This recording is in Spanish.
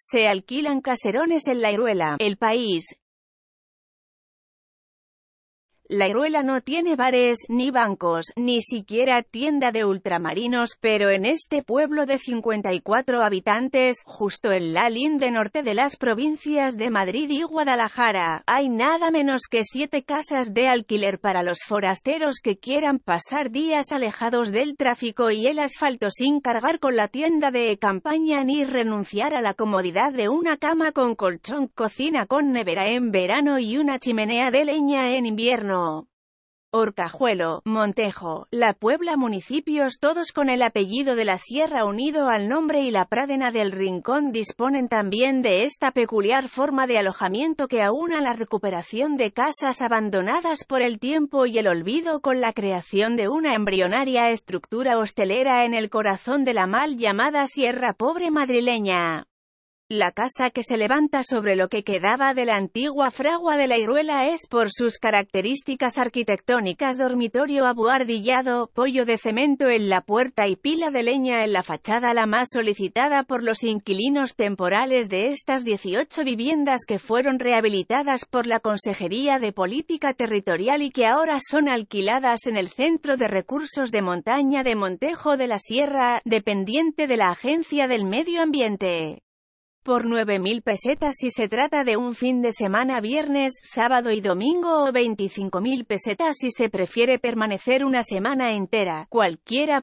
Se alquilan caserones en La Iruela, El País, la Heruela no tiene bares, ni bancos, ni siquiera tienda de ultramarinos, pero en este pueblo de 54 habitantes, justo en la linde norte de las provincias de Madrid y Guadalajara, hay nada menos que siete casas de alquiler para los forasteros que quieran pasar días alejados del tráfico y el asfalto sin cargar con la tienda de campaña ni renunciar a la comodidad de una cama con colchón, cocina con nevera en verano y una chimenea de leña en invierno. Horcajuelo, Orcajuelo, Montejo, La Puebla municipios todos con el apellido de la Sierra unido al nombre y la Pradena del Rincón disponen también de esta peculiar forma de alojamiento que aúna la recuperación de casas abandonadas por el tiempo y el olvido con la creación de una embrionaria estructura hostelera en el corazón de la mal llamada Sierra Pobre madrileña. La casa que se levanta sobre lo que quedaba de la antigua fragua de la Iruela es por sus características arquitectónicas dormitorio abuardillado, pollo de cemento en la puerta y pila de leña en la fachada la más solicitada por los inquilinos temporales de estas 18 viviendas que fueron rehabilitadas por la Consejería de Política Territorial y que ahora son alquiladas en el Centro de Recursos de Montaña de Montejo de la Sierra, dependiente de la Agencia del Medio Ambiente por 9.000 pesetas si se trata de un fin de semana viernes, sábado y domingo o 25.000 pesetas si se prefiere permanecer una semana entera, cualquiera.